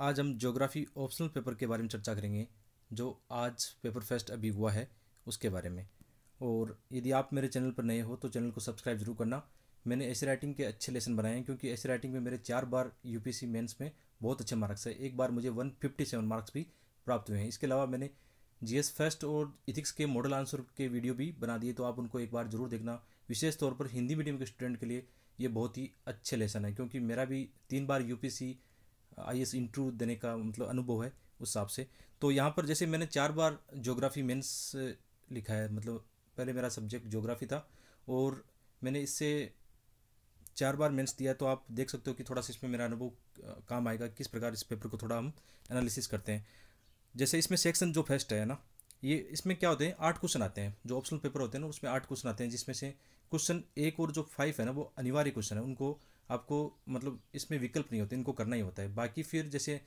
आज हम geography optional paper के बारे में चर्चा करेंगे जो आज पेपर फेस्ट अभी हुआ है उसके बारे में और यदि आप मेरे चैनल पर नए हो तो चैनल को सब्सक्राइब जरूर करना मैंने ऐसी राइटिंग के अच्छे लेसन बनाए हैं क्योंकि ऐसी राइटिंग में मेरे चार बार यू पी में बहुत अच्छे मार्क्स है एक बार मुझे वन मार्क्स भी प्राप्त हुए हैं इसके अलावा मैंने जी फर्स्ट और इथिक्स के मॉडल आंसर के वीडियो भी बना दिए तो आप उनको एक बार जरूर देखना विशेष तौर पर हिंदी मीडियम के स्टूडेंट के लिए ये बहुत ही अच्छे लेसन है क्योंकि मेरा भी तीन बार यूपीसी आई एस इंटरव्यू देने का मतलब अनुभव है उस हिसाब से तो यहाँ पर जैसे मैंने चार बार जोग्राफ़ी मेंस लिखा है मतलब पहले मेरा सब्जेक्ट ज्योग्राफी था और मैंने इससे चार बार मेंस दिया तो आप देख सकते हो कि थोड़ा सा इसमें मेरा अनुभव काम आएगा किस प्रकार इस पेपर को थोड़ा हम एनालिसिस करते हैं जैसे इसमें सेक्शन जो फेस्ट है ना ये इसमें क्या होते हैं आठ क्वेश्चन आते हैं जो ऑप्शनल पेपर होते हैं ना उसमें आठ क्वेश्चन आते हैं जिसमें से क्वेश्चन एक और जो फाइव है ना वो अनिवार्य क्वेश्चन है उनको आपको मतलब इसमें विकल्प नहीं होते इनको करना ही होता है बाकी फिर जैसे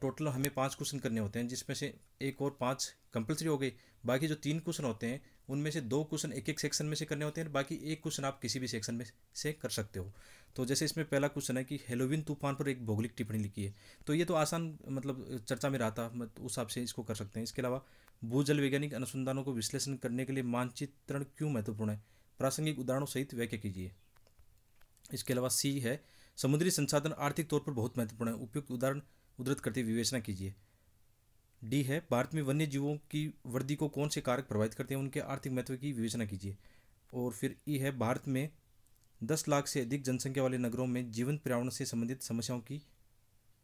टोटल हमें पाँच क्वेश्चन करने होते हैं जिसमें से एक और पाँच कंपलसरी हो गई बाकी जो तीन क्वेश्चन होते हैं उनमें से दो क्वेश्चन एक एक सेक्शन में से करने होते हैं बाकी एक क्वेश्चन आप किसी भी सेक्शन में से कर सकते हो तो जैसे इसमें पहला क्वेश्चन है कि हेलोविन तूफान पर एक भौगोलिक टिप्पणी लिखी है तो ये तो आसान मतलब चर्चा में रहा था उस हिसाब से इसको कर सकते हैं इसके अलावा भूजल वैज्ञानिक अनुसंधानों को विश्लेषण करने के लिए मानचित्रण क्यों महत्वपूर्ण है प्रासंगिक उदाहरणों सहित व्याख्या कीजिए इसके अलावा सी है समुद्री संसाधन आर्थिक तौर पर बहुत महत्वपूर्ण है उपयुक्त उदाहरण उदृत करते विवेचना कीजिए डी है भारत में वन्य जीवों की वृद्धि को कौन से कारक प्रभावित करते हैं उनके आर्थिक महत्व की विवेचना कीजिए और फिर ई है भारत में दस लाख से अधिक जनसंख्या वाले नगरों में जीवन पर्यावरण से संबंधित समस्याओं की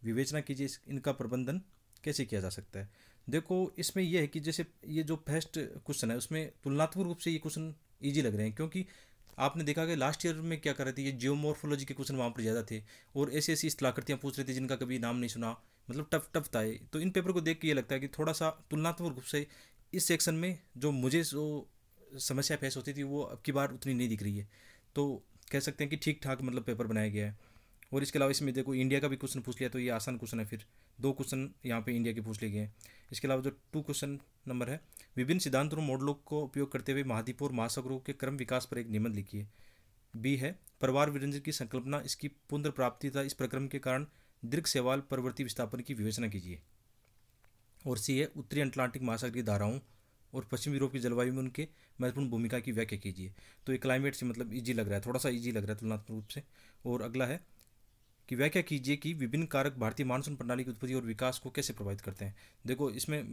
विवेचना कीजिए इनका प्रबंधन कैसे किया जा सकता है देखो इसमें यह है कि जैसे ये जो फर्स्ट क्वेश्चन है उसमें तुलनात्मक रूप से ये क्वेश्चन ईजी लग रहे हैं क्योंकि आपने देखा कि लास्ट ईयर में क्या कर रहे थे ये जियोमोर्फोलॉजी के क्वेश्चन वहाँ पर ज़्यादा थे और ऐसी ऐसी इतलाकृतियाँ पूछ रहे थे जिनका कभी नाम नहीं सुना मतलब टफ टफ था तो इन पेपर को देख के ये लगता है कि थोड़ा सा तुलनात्मक रूप से इस सेक्शन में जो मुझे जो समस्या फेस होती थी वो अब की बार उतनी नहीं दिख रही है तो कह सकते हैं कि ठीक ठाक मतलब पेपर बनाया गया है और इसके अलावा इसमें देखो इंडिया का भी क्वेश्चन पूछ लिया तो ये आसान क्वेश्चन है फिर दो क्वेश्चन यहाँ पे इंडिया के पूछ लिए गए हैं इसके अलावा जो टू क्वेश्चन नंबर है विभिन्न सिद्धांतों और मॉडलों को उपयोग करते हुए महाद्वीप और महासागरों के क्रम विकास पर एक निबंध लिखिए बी है परिवार विरंजन की संकल्पना इसकी पुनर्प्राप्ति तथा इस प्रक्रम के कारण दीर्घ सेवाल परवर्ती विस्थापन की विवेचना कीजिए और सी है उत्तरी अटलांटिक महासागर की धाराओं और पश्चिम यूरोप की जलवायु में उनके महत्वपूर्ण भूमिका की व्याख्या कीजिए तो ये क्लाइमेट से मतलब ईजी लग रहा है थोड़ा सा ईजी लग रहा है तुलनात्मक रूप से और अगला है कि व्याख्या कीजिए कि विभिन्न कारक भारतीय मानसून प्रणाली की उत्पत्ति और विकास को कैसे प्रभावित करते हैं देखो इसमें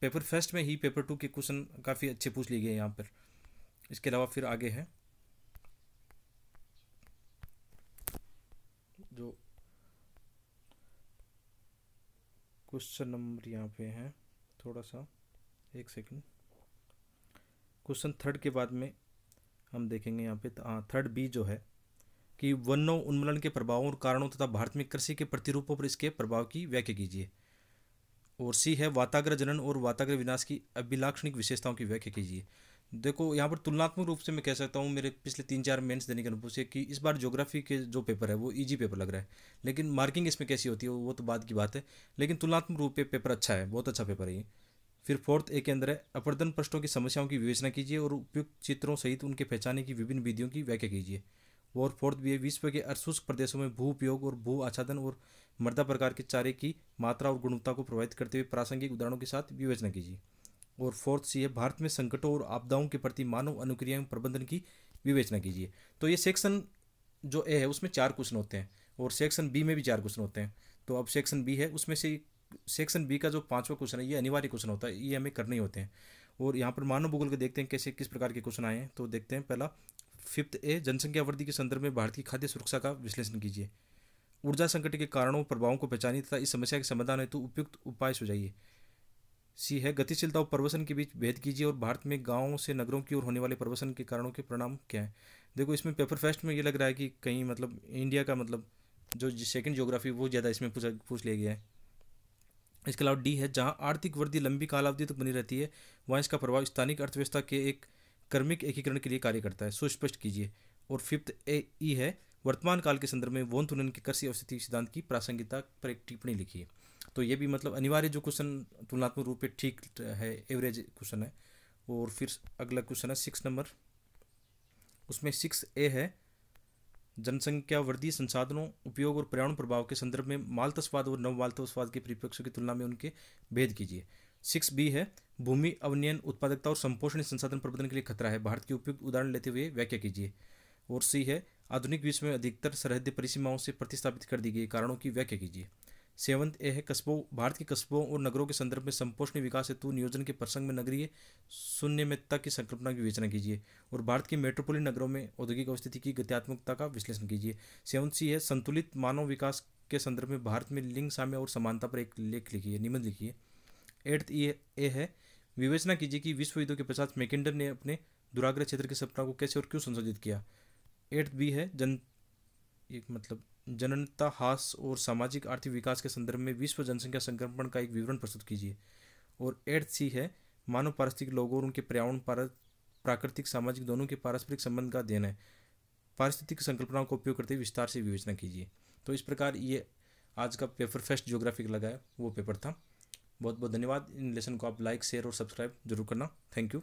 पेपर फर्स्ट में ही पेपर टू के क्वेश्चन काफ़ी अच्छे पूछ लिए गए यहाँ पर इसके अलावा फिर आगे हैं जो क्वेश्चन नंबर यहाँ पे हैं थोड़ा सा एक सेकंड क्वेश्चन थर्ड के बाद में हम देखेंगे यहाँ पे हाँ थर्ड बी जो है कि वनो उन्मूलन के प्रभावों और कारणों तथा भारत में कृषि के प्रतिरूपों पर इसके प्रभाव की व्याख्या कीजिए और सी है वाताग्र जनन और वाताग्रह विनाश की अभिलाक्षणिक विशेषताओं की व्याख्या कीजिए देखो यहाँ पर तुलनात्मक रूप से मैं कह सकता हूँ मेरे पिछले तीन चार मेंस देने के अनुभव से कि इस बार ज्योग्राफी के जो पेपर है वो इजी पेपर लग रहा है लेकिन मार्किंग इसमें कैसी होती है वो तो बाद की बात है लेकिन तुलनात्मक रूप से पे पेपर अच्छा है बहुत अच्छा पेपर है ये फिर फोर्थ ए के अंदर है अपर्दन प्रश्नों की समस्याओं की विवेचना कीजिए और उपयुक्त चित्रों सहित उनके पहचाने की विभिन्न विधियों की व्याख्या कीजिए और फोर्थ भी है विश्व के अर्शुष्क प्रदेशों में भू उपयोग और भू आच्छादन और मृदा प्रकार के चारे की मात्रा और गुणवत्ता को प्रभावित करते हुए प्रासंगिक उदाहरणों के साथ विवेचना कीजिए और फोर्थ सी है भारत में संकटों और आपदाओं के प्रति मानव अनुक्रिया प्रबंधन की विवेचना कीजिए तो ये सेक्शन जो ए है उसमें चार क्वेश्चन होते हैं और सेक्शन बी में भी चार क्वेश्चन होते हैं तो अब सेक्शन बी है उसमें से सेक्शन बी का जो पांचवा क्वेश्चन है ये अनिवार्य क्वेश्चन होता है ये हमें करने ही होते हैं और यहाँ पर मानव भूगोल के देखते हैं कैसे किस प्रकार के क्वेश्चन आए हैं तो देखते हैं पहला फिफ्थ ए जनसंख्या वृद्धि के संदर्भ में भारत की खाद्य सुरक्षा का विश्लेषण कीजिए ऊर्जा संकट के कारणों और प्रभावों को पहचानिए तथा इस समस्या के समाधान हेतु उपयुक्त उपाय सुझाइए सी है गतिशीलता और प्रवसन के बीच भेद कीजिए और भारत में गाँव से नगरों की ओर होने वाले प्रवसन के कारणों के परिणाम क्या हैं देखो इसमें पेपर फेस्ट में ये लग रहा है कि कहीं मतलब इंडिया का मतलब जो सेकेंड जियोग्राफी वो ज़्यादा इसमें पूछा पूछ लिया गया है इसके अलावा डी है जहाँ आर्थिक वृद्धि लंबी कालावधि तक तो बनी रहती है वहाँ इसका प्रभाव स्थानिक अर्थव्यवस्था के एक कर्मिक एकीकरण के लिए कार्य करता है सुस्पष्ट कीजिए और फिफ्थ ए ई है वर्तमान काल के संदर्भ में वोन तुनन के कृषि अवस्थिति सिद्धांत की प्रासंगिकता पर एक टिप्पणी लिखी है तो ये भी मतलब अनिवार्य जो क्वेश्चन तुलनात्मक रूप से ठीक है एवरेज क्वेश्चन है और फिर अगला क्वेश्चन है सिक्स नंबर उसमें सिक्स ए है जनसंख्या वृद्धि संसाधनों उपयोग और पर्यावरण प्रभाव के संदर्भ में मालतस्वाद और नव नवमालतस्वाद के परिप्रेक्ष्य की तुलना में उनके भेद कीजिए सिक्स बी है भूमि अवनियन उत्पादकता और संपोषण संसाधन प्रबंधन के लिए खतरा है भारत के उपयुक्त उदाहरण लेते हुए व्याख्या कीजिए और सी है आधुनिक विश्व में अधिकतर सरहदी परिसीमाओं से प्रतिस्थापित कर दी गई कारणों की व्याख्या कीजिए सेवंत ए है कस्बों भारत के कस्बों और नगरों के संदर्भ में संपोषण विकास हेतु नियोजन के प्रसंग में नगरीय शून्यमितता की संकल्पना की विवेचना कीजिए और भारत के मेट्रोपोलिन नगरों में औद्योगिक अवस्थिति की गत्यात्मकता का विश्लेषण कीजिए सेवंत सी है संतुलित मानव विकास के संदर्भ में भारत में लिंग साम्य और समानता पर एक लेख लिखिए निबंध लिखिए एट्थ ए है विवेचना कीजिए कि विश्व युद्धों के पश्चात मैकेंडर ने अपने दुराग्रह क्षेत्र के सपना को कैसे और क्यों संशोधित किया एट्थ बी है जन एक मतलब जनता हास और सामाजिक आर्थिक विकास के संदर्भ में विश्व जनसंख्या संक्रमण का एक विवरण प्रस्तुत कीजिए और एट्थ सी है मानव पारिस्थितिक लोगों और उनके पर्यावरण प्राकृतिक सामाजिक दोनों के पारस्परिक संबंध का अध्ययन है पारिस्थितिक संकल्पनाओं का उपयोग करते हुए विस्तार से विवेचना कीजिए तो इस प्रकार ये आज का पेपर फर्स्ट ज्योग्राफिक लगाया वो पेपर था बहुत बहुत धन्यवाद इन लेसन को आप लाइक शेयर और सब्सक्राइब जरूर करना थैंक यू